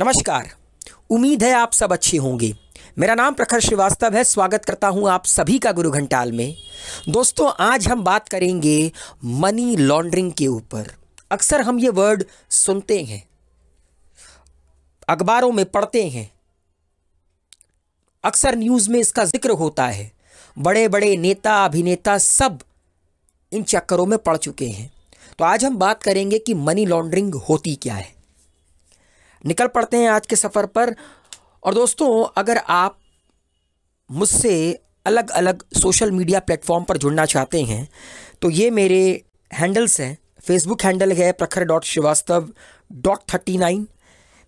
नमस्कार उम्मीद है आप सब अच्छे होंगे मेरा नाम प्रखर श्रीवास्तव है स्वागत करता हूं आप सभी का गुरु घंटाल में दोस्तों आज हम बात करेंगे मनी लॉन्ड्रिंग के ऊपर अक्सर हम ये वर्ड सुनते हैं अखबारों में पढ़ते हैं अक्सर न्यूज़ में इसका जिक्र होता है बड़े बड़े नेता अभिनेता सब इन चक्करों में पड़ चुके हैं तो आज हम बात करेंगे कि मनी लॉन्ड्रिंग होती क्या है निकल पड़ते हैं आज के सफ़र पर और दोस्तों अगर आप मुझसे अलग अलग सोशल मीडिया प्लेटफॉर्म पर जुड़ना चाहते हैं तो ये मेरे हैंडल्स हैं फेसबुक हैंडल है Prakhar dot Shrivastava dot thirty nine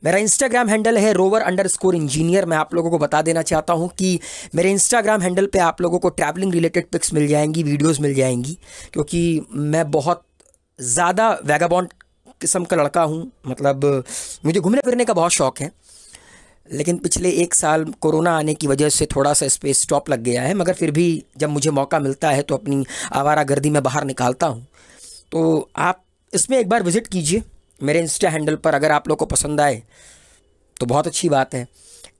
मेरा इंस्टाग्राम हैंडल है रोवर अंडर स्कोर इंजीनियर मैं आप लोगों को बता देना चाहता हूँ कि मेरे इंस्टाग्राम हैंडल पे आप लोगों को ट्रैवलिंग रिलेटेड पिक्स मिल जाएंगी वीडियोस मिल जाएंगी क्योंकि मैं बहुत ज़्यादा वैगाबॉन्ड किस्म का लड़का हूँ मतलब मुझे घूमने फिरने का बहुत शौक़ है लेकिन पिछले एक साल कोरोना आने की वजह से थोड़ा सा स्पेस स्टॉप लग गया है मगर फिर भी जब मुझे मौका मिलता है तो अपनी आवारा गर्दी में बाहर निकालता हूँ तो आप इसमें एक बार विज़िट कीजिए मेरे इंस्टा हैंडल पर अगर आप लोग को पसंद आए तो बहुत अच्छी बात है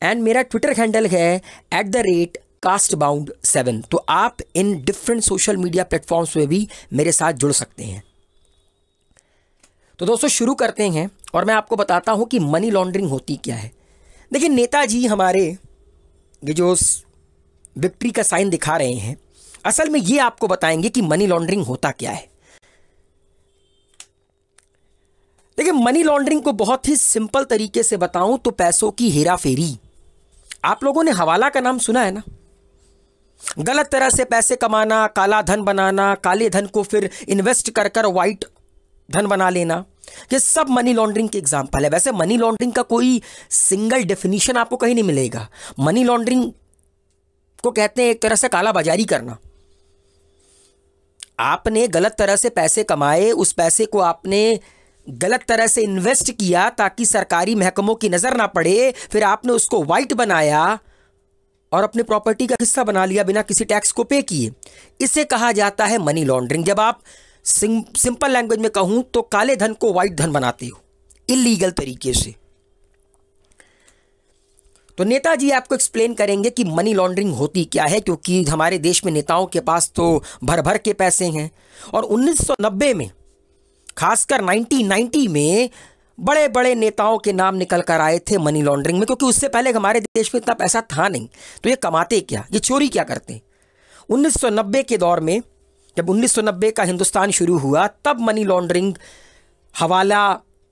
एंड मेरा ट्विटर हैंडल है at the rate cast bound seven तो आप इन डिफरेंट सोशल मीडिया प्लेटफॉर्म्स में भी मेरे साथ जुड़ सकते हैं तो दोस्तों शुरू करते हैं और मैं आपको बताता हूँ कि मनी लॉन्ड्रिंग होती क्या है देखिए नेताजी हमारे ये जो विक्ट्री का साइन दिखा रहे हैं असल में ये आपको बताएंगे कि मनी लॉन्ड्रिंग होता क्या है देखिए मनी लॉन्ड्रिंग को बहुत ही सिंपल तरीके से बताऊं तो पैसों की हेरा फेरी आप लोगों ने हवाला का नाम सुना है ना गलत तरह से पैसे कमाना काला धन बनाना काले धन को फिर इन्वेस्ट कर कर वाइट धन बना लेना ये सब मनी लॉन्ड्रिंग के एग्जाम्पल है वैसे मनी लॉन्ड्रिंग का कोई सिंगल डेफिनेशन आपको कहीं नहीं मिलेगा मनी लॉन्ड्रिंग को कहते हैं एक तरह से कालाबाजारी करना आपने गलत तरह से पैसे कमाए उस पैसे को आपने गलत तरह से इन्वेस्ट किया ताकि सरकारी महकमों की नज़र ना पड़े फिर आपने उसको वाइट बनाया और अपनी प्रॉपर्टी का हिस्सा बना लिया बिना किसी टैक्स को पे किए इसे कहा जाता है मनी लॉन्ड्रिंग जब आप सिंपल लैंग्वेज में कहूं तो काले धन को व्हाइट धन बनाते हो इलीगल तरीके से तो नेताजी आपको एक्सप्लेन करेंगे कि मनी लॉन्ड्रिंग होती क्या है क्योंकि हमारे देश में नेताओं के पास तो भर भर के पैसे हैं और 1990 में खासकर 1990 में बड़े बड़े नेताओं के नाम निकल कर आए थे मनी लॉन्ड्रिंग में क्योंकि उससे पहले हमारे देश में इतना पैसा था नहीं तो ये कमाते क्या ये चोरी क्या करते हैं 1990 के दौर में जब 1990 का हिंदुस्तान शुरू हुआ तब मनी लॉन्ड्रिंग हवाला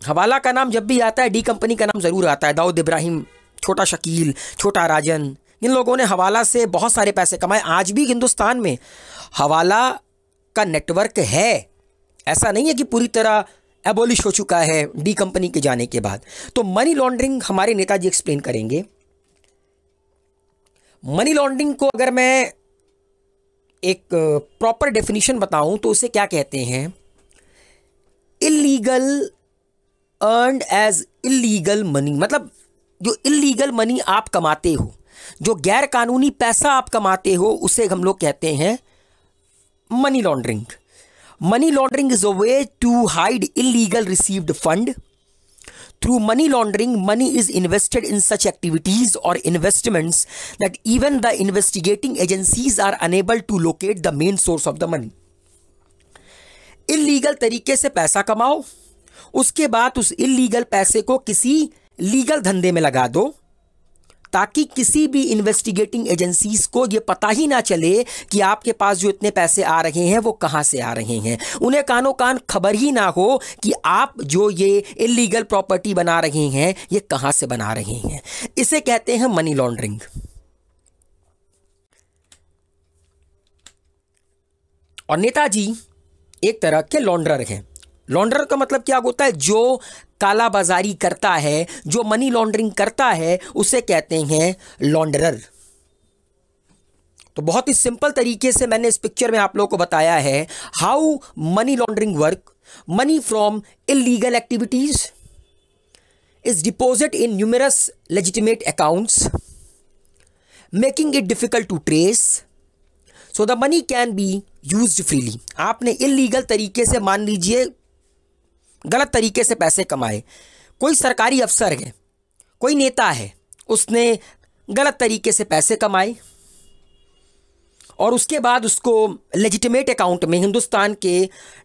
हवाला का नाम जब भी आता है डी कंपनी का नाम ज़रूर आता है दाऊद इब्राहिम छोटा शकील छोटा राजन इन लोगों ने हवाला से बहुत सारे पैसे कमाए आज भी हिंदुस्तान में हवाला का नेटवर्क है ऐसा नहीं है कि पूरी तरह एबोलिश हो चुका है डी कंपनी के जाने के बाद तो मनी लॉन्ड्रिंग हमारे नेताजी एक्सप्लेन करेंगे मनी लॉन्ड्रिंग को अगर मैं एक प्रॉपर डेफिनेशन बताऊं तो उसे क्या कहते हैं illegal earn as illegal money मतलब जो इलीगल मनी आप कमाते हो जो गैर कानूनी पैसा आप कमाते हो उसे हम लोग कहते हैं money laundering money laundering is a way to hide illegal received fund Through money laundering, money is invested in such activities or investments that even the investigating agencies are unable to locate the main source of the money. Illegal तरीके से पैसा कमाओ उसके बाद उस illegal पैसे को किसी लीगल धंधे में लगा दो ताकि किसी भी इन्वेस्टिगेटिंग एजेंसीज को ये पता ही ना चले कि आपके पास जो इतने पैसे आ रहे हैं वो कहाँ से आ रहे हैं उन्हें कानों कान खबर ही ना हो कि आप जो ये इलीगल प्रॉपर्टी बना रहे हैं ये कहाँ से बना रहे हैं इसे कहते हैं मनी लॉन्ड्रिंग और नेताजी एक तरह के लॉन्ड्रर हैं लॉन्डर का मतलब क्या होता है जो काला बाजारी करता है जो मनी लॉन्ड्रिंग करता है उसे कहते हैं लॉन्डरर तो बहुत ही सिंपल तरीके से मैंने इस पिक्चर में आप लोगों को बताया है how money laundering work money from illegal activities is deposit in numerous legitimate accounts making it difficult to trace so the money can be use freely आपने इलीगल तरीके से मान लीजिए गलत तरीके से पैसे कमाए कोई सरकारी अफसर है कोई नेता है उसने गलत तरीके से पैसे कमाए और उसके बाद उसको लेजिटिमेट अकाउंट में हिंदुस्तान के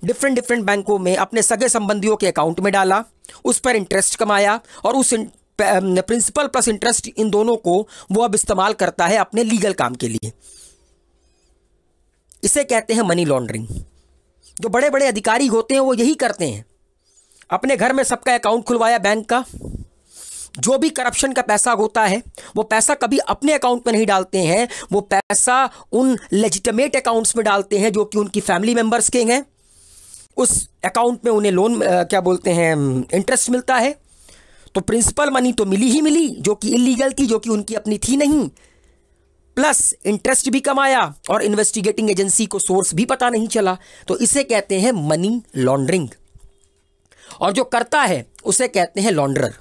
डिफरेंट डिफरेंट बैंकों में अपने सगे संबंधियों के अकाउंट में डाला उस पर इंटरेस्ट कमाया और उस प्रिंसिपल प्लस इंटरेस्ट इन दोनों को वो अब इस्तेमाल करता है अपने लीगल काम के लिए इसे कहते हैं मनी लॉन्ड्रिंग जो बड़े बड़े अधिकारी होते हैं वो यही करते हैं अपने घर में सबका अकाउंट खुलवाया बैंक का जो भी करप्शन का पैसा होता है वो पैसा कभी अपने अकाउंट में नहीं डालते हैं वो पैसा उन लेजिटमेट अकाउंट्स में डालते हैं जो कि उनकी फैमिली मेम्बर्स के हैं उस अकाउंट में उन्हें लोन क्या बोलते हैं इंटरेस्ट मिलता है तो प्रिंसिपल मनी तो मिली ही मिली जो कि इलीगल थी जो कि उनकी अपनी थी नहीं प्लस इंटरेस्ट भी कमाया और इन्वेस्टिगेटिंग एजेंसी को सोर्स भी पता नहीं चला तो इसे कहते हैं मनी लॉन्ड्रिंग और जो करता है उसे कहते हैं लॉन्ड्रर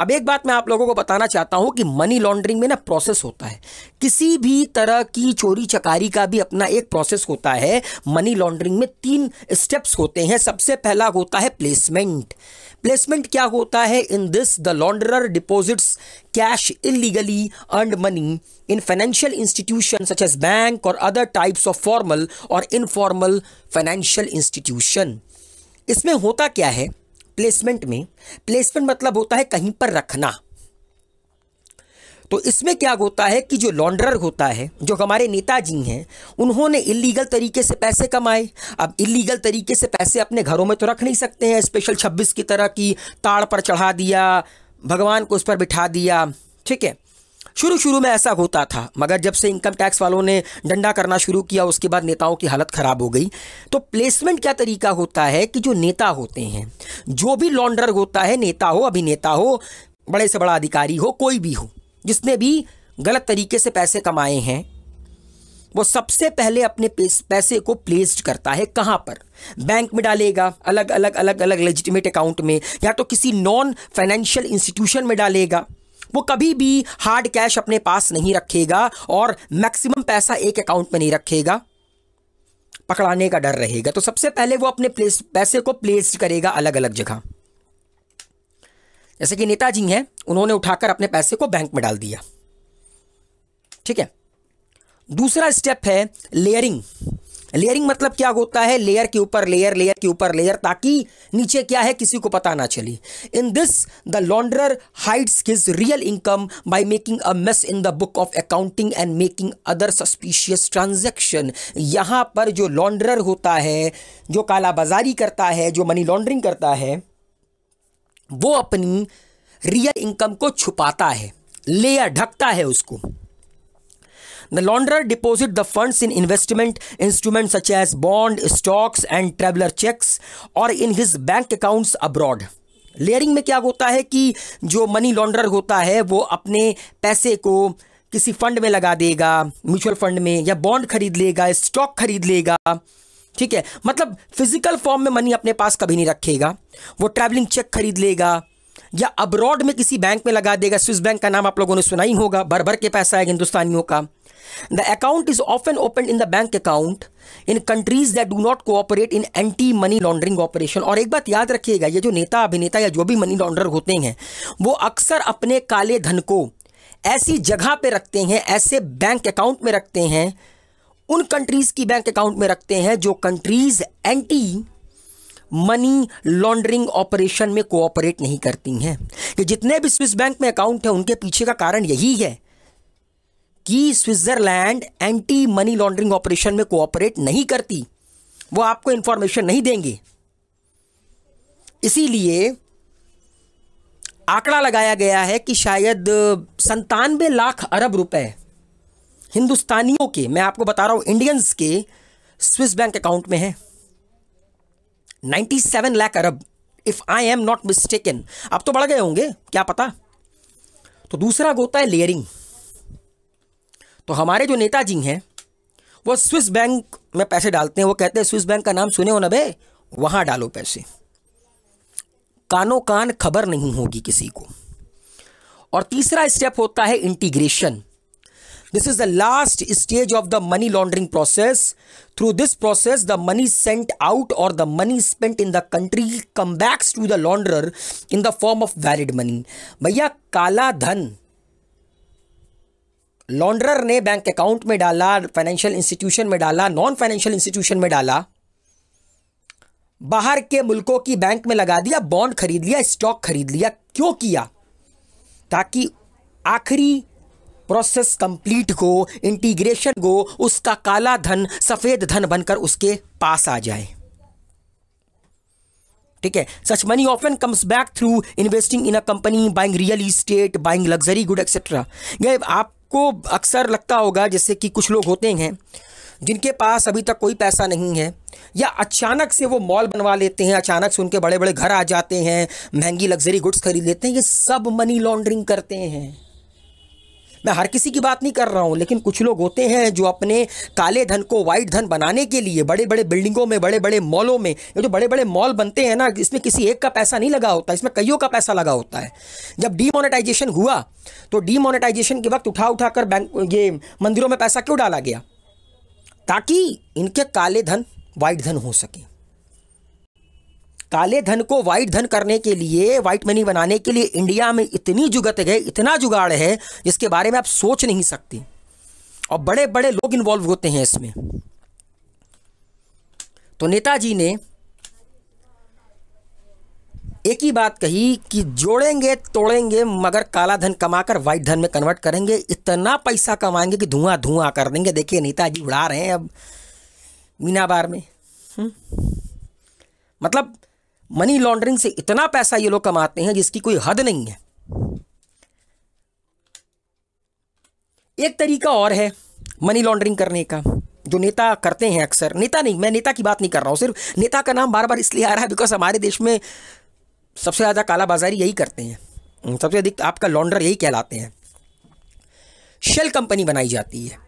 अब एक बात मैं आप लोगों को बताना चाहता हूं कि मनी लॉन्ड्रिंग में ना प्रोसेस होता है किसी भी तरह की चोरी चकारी का भी अपना एक प्रोसेस होता है मनी लॉन्ड्रिंग में तीन स्टेप्स होते हैं सबसे पहला होता है प्लेसमेंट प्लेसमेंट क्या होता है in this the launderer deposits cash illegally earn money in financial institution such as bank और अदर टाइप्स ऑफ फॉर्मल और इनफॉर्मल फाइनेंशियल इंस्टीट्यूशन इसमें होता क्या है प्लेसमेंट में प्लेसमेंट मतलब होता है कहीं पर रखना तो इसमें क्या होता है कि जो लॉन्ड्रर होता है जो हमारे नेताजी हैं उन्होंने इलीगल तरीके से पैसे कमाए अब इलीगल तरीके से पैसे अपने घरों में तो रख नहीं सकते हैं स्पेशल छब्बीस की तरह की ताड़ पर चढ़ा दिया भगवान को उस पर बिठा दिया ठीक है शुरू शुरू में ऐसा होता था मगर जब से इनकम टैक्स वालों ने डंडा करना शुरू किया उसके बाद नेताओं की हालत ख़राब हो गई तो प्लेसमेंट क्या तरीका होता है कि जो नेता होते हैं जो भी लॉन्डर होता है नेता हो अभिनेता हो बड़े से बड़ा अधिकारी हो कोई भी हो जिसने भी गलत तरीके से पैसे कमाए हैं वो सबसे पहले अपने पैसे को प्लेस्ड करता है कहाँ पर बैंक में डालेगा अलग अलग अलग अलग लेजिटिमेट अकाउंट में या तो किसी नॉन फाइनेंशियल इंस्टीट्यूशन में डालेगा वो कभी भी हार्ड कैश अपने पास नहीं रखेगा और मैक्सिमम पैसा एक अकाउंट में नहीं रखेगा पकड़ाने का डर रहेगा तो सबसे पहले वो अपने प्लेस पैसे को प्लेस करेगा अलग अलग जगह जैसे कि नेताजी हैं उन्होंने उठाकर अपने पैसे को बैंक में डाल दिया ठीक है दूसरा स्टेप है लेयरिंग लेयरिंग मतलब क्या होता है लेयर के ऊपर लेयर लेयर के ऊपर लेयर ताकि नीचे क्या है किसी को पता ना चले in this the launderer hides his real income by making a mess in the book of accounting and making other suspicious transaction यहाँ पर जो लॉन्ड्रर होता है जो कालाबाजारी करता है जो मनी लॉन्ड्रिंग करता है वो अपनी रियल इनकम को छुपाता है लेयर ढकता है उसको The launderer deposit the funds in investment instruments such as bond, stocks and traveler checks or in his bank accounts abroad. Layering में क्या होता है कि जो मनी लॉन्ड्रर होता है वो अपने पैसे को किसी फंड में लगा देगा म्यूचुअल फंड में या बॉन्ड खरीद लेगा स्टॉक खरीद लेगा ठीक है मतलब फिजिकल फॉर्म में मनी अपने पास कभी नहीं रखेगा वो ट्रैवलिंग चेक खरीद लेगा या अब्रॉड में किसी बैंक में लगा देगा स्विस बैंक का नाम आप लोगों ने सुना ही होगा भर भर के पैसा है हिंदुस्तानियों का the account is often open in the bank account in countries that do not cooperate in anti money laundering operation और एक बात याद रखिएगा ये जो नेता अभिनेता या जो भी मनी लॉन्डर होते हैं वो अक्सर अपने काले धन को ऐसी जगह पे रखते हैं ऐसे बैंक अकाउंट में रखते हैं उन कंट्रीज़ की बैंक अकाउंट में रखते हैं जो countries anti money laundering operation में कोऑपरेट नहीं करती हैं कि जितने भी स्विस बैंक में अकाउंट है उनके पीछे का कारण यही है कि Switzerland anti money laundering operation में कोऑपरेट नहीं करती वो आपको इंफॉर्मेशन नहीं देंगे इसीलिए आंकड़ा लगाया गया है कि शायद संतानवे लाख अरब रुपए हिंदुस्तानियों के मैं आपको बता रहा हूं इंडियंस के स्विस बैंक अकाउंट में है 97 लाख अरब if I am not mistaken आप तो बढ़ गए होंगे क्या पता तो दूसरा गोता है लेयरिंग तो हमारे जो नेताजी हैं वो स्विस बैंक में पैसे डालते हैं वो कहते हैं स्विस बैंक का नाम सुने हो ना बे वहाँ डालो पैसे कानो कान खबर नहीं होगी किसी को और तीसरा स्टेप होता है integration this is the last stage of the money laundering process through this process the money sent out और the money spent in the country comes back to the launderer in the form of valid money भैया काला धन launderer ने bank account में डाला financial institution में डाला non financial institution में डाला बाहर के मुल्कों की बैंक में लगा दिया बॉन्ड खरीद लिया स्टॉक खरीद लिया क्यों किया ताकि आखिरी प्रोसेस कंप्लीट हो इंटीग्रेशन हो उसका काला धन सफेद धन बनकर उसके पास आ जाए ठीक है such money often comes back through investing in a company buying real estate buying luxury good etcetera आप आपको अक्सर लगता होगा जैसे कि कुछ लोग होते हैं जिनके पास अभी तक कोई पैसा नहीं है या अचानक से वो मॉल बनवा लेते हैं अचानक से उनके बड़े बड़े घर आ जाते हैं महंगी लग्जरी गुड्स खरीद लेते हैं ये सब मनी लॉन्ड्रिंग करते हैं मैं हर किसी की बात नहीं कर रहा हूँ लेकिन कुछ लोग होते हैं जो अपने काले धन को वाइट धन बनाने के लिए बड़े बड़े बिल्डिंगों में बड़े बड़े मॉलों में ये जो बड़े बड़े मॉल बनते हैं ना इसमें किसी एक का पैसा नहीं लगा होता इसमें कईयों का पैसा लगा होता है जब डीमोनेटाइजेशन हुआ तो डीमोनेटाइजेशन के वक्त उठा उठा कर बैंक ये मंदिरों में पैसा क्यों डाला गया ताकि इनके काले धन वाइट धन हो सके काले धन को व्हाइट धन करने के लिए व्हाइट मनी बनाने के लिए इंडिया में इतनी जुगत है इतना जुगाड़ है जिसके बारे में आप सोच नहीं सकते और बड़े बड़े लोग इन्वॉल्व होते हैं इसमें तो नेताजी ने एक ही बात कही कि जोड़ेंगे तोड़ेंगे मगर काला धन कमाकर व्हाइट धन में कन्वर्ट करेंगे इतना पैसा कमाएंगे कि धुआं धुआं कर देंगे देखिए नेताजी उड़ा रहे हैं अब मीनाबार में हुँ? हम्म। मतलब मनी लॉन्ड्रिंग से इतना पैसा ये लोग कमाते हैं जिसकी कोई हद नहीं है एक तरीका और है मनी लॉन्ड्रिंग करने का जो नेता करते हैं अक्सर नेता नहीं मैं नेता की बात नहीं कर रहा हूं सिर्फ नेता का नाम बार बार इसलिए आ रहा है बिकॉज हमारे देश में सबसे ज़्यादा कालाबाजारी यही करते हैं हम्म, सबसे अधिक आपका लॉन्डर यही कहलाते हैं शेल कंपनी बनाई जाती है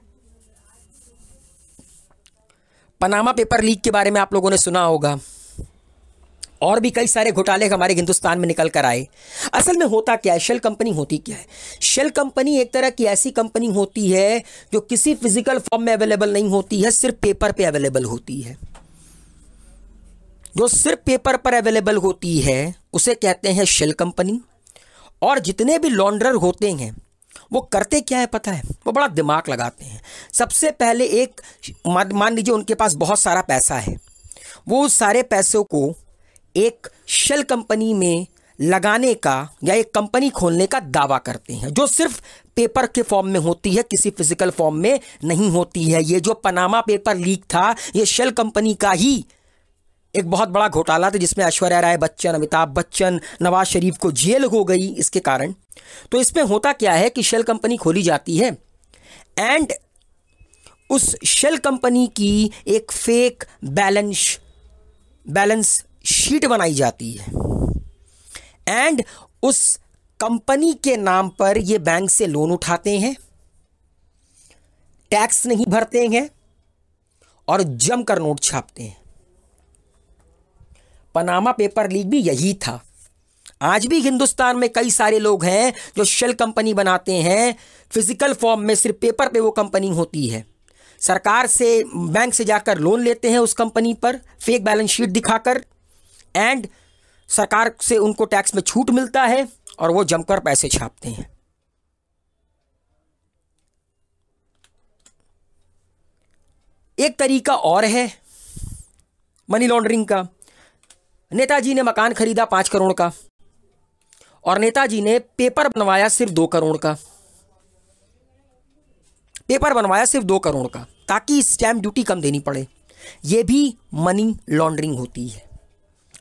पनामा पेपर लीक के बारे में आप लोगों ने सुना होगा और भी कई सारे घोटाले हमारे हिंदुस्तान में निकल कर आए असल में होता क्या है शेल कंपनी होती क्या है शेल कंपनी एक तरह की ऐसी कंपनी होती है जो किसी फिजिकल फॉर्म में अवेलेबल नहीं होती है सिर्फ पेपर पे अवेलेबल होती है जो सिर्फ पेपर पर अवेलेबल होती है उसे कहते हैं शेल कंपनी और जितने भी लॉन्ड्रर होते हैं वो करते क्या है पता है वो बड़ा दिमाग लगाते हैं सबसे पहले एक मान लीजिए उनके पास बहुत सारा पैसा है वो उस सारे पैसों को एक शेल कंपनी में लगाने का या एक कंपनी खोलने का दावा करते हैं जो सिर्फ पेपर के फॉर्म में होती है किसी फिजिकल फॉर्म में नहीं होती है ये जो पनामा पेपर लीक था ये शेल कंपनी का ही एक बहुत बड़ा घोटाला था जिसमें ऐश्वर्या राय बच्चन अमिताभ बच्चन नवाज शरीफ को जेल हो गई इसके कारण तो इसमें होता क्या है कि शेल कंपनी खोली जाती है एंड उस शेल कंपनी की एक फेक बैलेंस बैलेंस शीट बनाई जाती है एंड उस कंपनी के नाम पर ये बैंक से लोन उठाते हैं टैक्स नहीं भरते हैं और जमकर नोट छापते हैं पनामा पेपर लीक भी यही था आज भी हिंदुस्तान में कई सारे लोग हैं जो शेल कंपनी बनाते हैं फिजिकल फॉर्म में सिर्फ पेपर पे वो कंपनी होती है सरकार से बैंक से जाकर लोन लेते हैं उस कंपनी पर फेक बैलेंस शीट दिखाकर एंड सरकार से उनको टैक्स में छूट मिलता है और वो जमकर पैसे छापते हैं एक तरीका और है मनी लॉन्ड्रिंग का नेताजी ने मकान खरीदा पांच करोड़ का और नेताजी ने पेपर बनवाया सिर्फ दो करोड़ का पेपर बनवाया सिर्फ दो करोड़ का ताकि स्टैम्प ड्यूटी कम देनी पड़े यह भी मनी लॉन्ड्रिंग होती है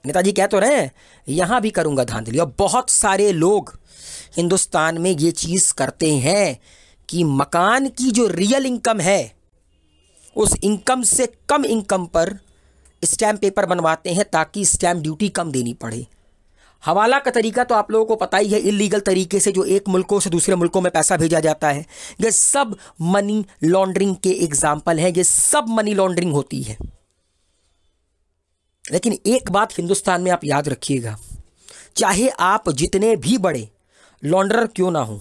नेताजी कह तो रहे हैं यहाँ भी करूँगा धांधली और बहुत सारे लोग हिंदुस्तान में ये चीज़ करते हैं कि मकान की जो रियल इनकम है उस इनकम से कम इनकम पर स्टैम्प पेपर बनवाते हैं ताकि स्टैम्प ड्यूटी कम देनी पड़े हवाला का तरीका तो आप लोगों को पता ही है इलीगल तरीके से जो एक मुल्कों से दूसरे मुल्कों में पैसा भेजा जाता है ये सब मनी लॉन्ड्रिंग के एग्जाम्पल हैं ये सब मनी लॉन्ड्रिंग होती है लेकिन एक बात हिंदुस्तान में आप याद रखिएगा चाहे आप जितने भी बड़े लॉन्डर क्यों ना हों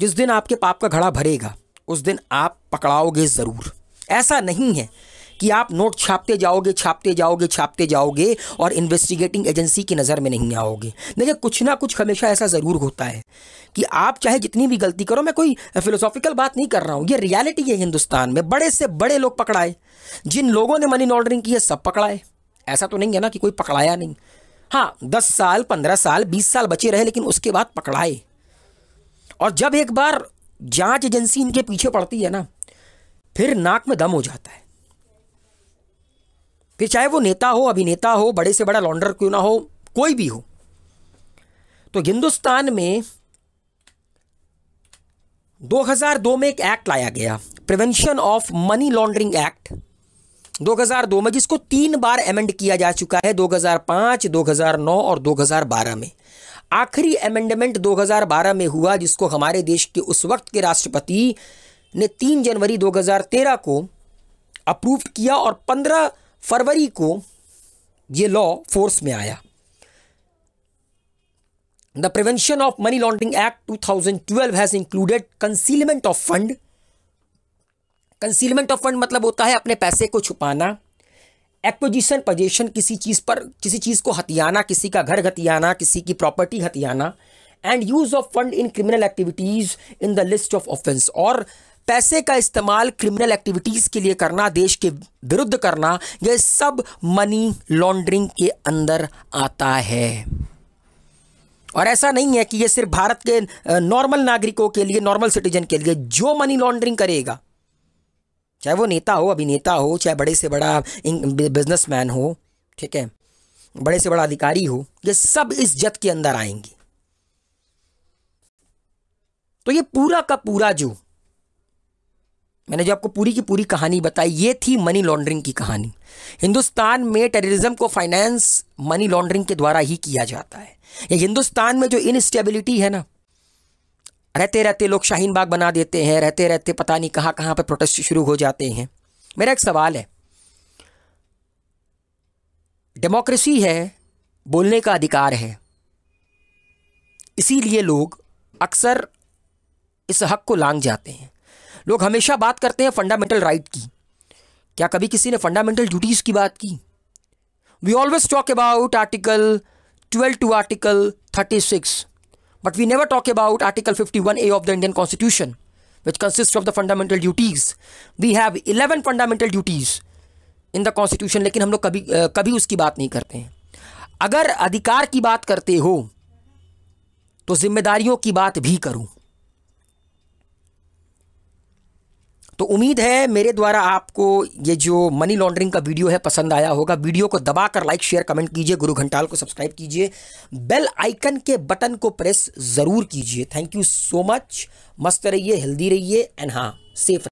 जिस दिन आपके पाप का घड़ा भरेगा उस दिन आप पकड़ाओगे ज़रूर ऐसा नहीं है कि आप नोट छापते जाओगे छापते जाओगे छापते जाओगे और इन्वेस्टिगेटिंग एजेंसी की नज़र में नहीं आओगे देखिए कुछ ना कुछ हमेशा ऐसा ज़रूर होता है कि आप चाहे जितनी भी गलती करो मैं कोई फिलोसॉफिकल बात नहीं कर रहा हूँ ये रियलिटी है हिंदुस्तान में बड़े से बड़े लोग पकड़ाए जिन लोगों ने मनी लॉन्ड्रिंग की है सब पकड़ाए ऐसा तो नहीं है ना कि कोई पकड़ाया नहीं हाँ दस साल पंद्रह साल बीस साल बचे रहे लेकिन उसके बाद पकड़ाए और जब एक बार जांच एजेंसी इनके पीछे पड़ती है ना फिर नाक में दम हो जाता है फिर चाहे वो नेता हो अभिनेता हो बड़े से बड़ा लॉन्डर क्यों ना हो कोई भी हो तो हिंदुस्तान में 2002 में एक एक्ट लाया गया prevention of money laundering act 2002 में जिसको तीन बार एमेंड किया जा चुका है 2005, 2009 और 2012 में आखिरी एमेंडमेंट 2012 में हुआ जिसको हमारे देश के उस वक्त के राष्ट्रपति ने 3 जनवरी 2013 को अप्रूव किया और 15 फरवरी को ये लॉ फोर्स में आया the prevention of money laundering act 2012 has included concealment of fund concealment of fund मतलब होता है अपने पैसे को छुपाना एक्विजिशन पोजिशन किसी चीज़ पर किसी चीज़ को हथियाना किसी का घर हथियाना किसी की प्रॉपर्टी हथियाना and use of fund in criminal activities in the list of offence और पैसे का इस्तेमाल क्रिमिनल एक्टिविटीज़ के लिए करना देश के विरुद्ध करना यह सब मनी लॉन्ड्रिंग के अंदर आता है और ऐसा नहीं है कि यह सिर्फ भारत के नॉर्मल नागरिकों के लिए नॉर्मल सिटीजन के लिए जो मनी लॉन्ड्रिंग करेगा चाहे वो नेता हो अभिनेता हो चाहे बड़े से बड़ा बिजनेसमैन हो ठीक है बड़े से बड़ा अधिकारी हो ये सब इस जत के अंदर आएंगे तो ये पूरा का पूरा जो मैंने जो आपको पूरी की पूरी कहानी बताई ये थी मनी लॉन्ड्रिंग की कहानी हिंदुस्तान में टेररिज्म को फाइनेंस मनी लॉन्ड्रिंग के द्वारा ही किया जाता है या हिंदुस्तान में जो इनस्टेबिलिटी है ना रहते रहते लोग शाहीन बाग बना देते हैं रहते रहते पता नहीं कहाँ कहाँ पर प्रोटेस्ट शुरू हो जाते हैं मेरा एक सवाल है डेमोक्रेसी है बोलने का अधिकार है इसीलिए लोग अक्सर इस हक को लांग जाते हैं लोग हमेशा बात करते हैं फंडामेंटल राइट की क्या कभी किसी ने फंडामेंटल ड्यूटीज़ की बात की we always talk about article twelve to article thirty six But we never talk about Article 51A of the Indian Constitution, which consists of the fundamental duties. We have 11 fundamental duties in the Constitution, लेकिन हम लोग कभी कभी उसकी बात नहीं करते हैं अगर अधिकार की बात करते हो तो जिम्मेदारियों की बात भी करूं तो उम्मीद है मेरे द्वारा आपको ये जो मनी लॉन्ड्रिंग का वीडियो है पसंद आया होगा वीडियो को दबाकर लाइक शेयर कमेंट कीजिए गुरु घंटाल को सब्सक्राइब कीजिए बेल आइकन के बटन को प्रेस ज़रूर कीजिए थैंक यू सो मच मस्त रहिए हेल्दी रहिए एंड हाँ सेफ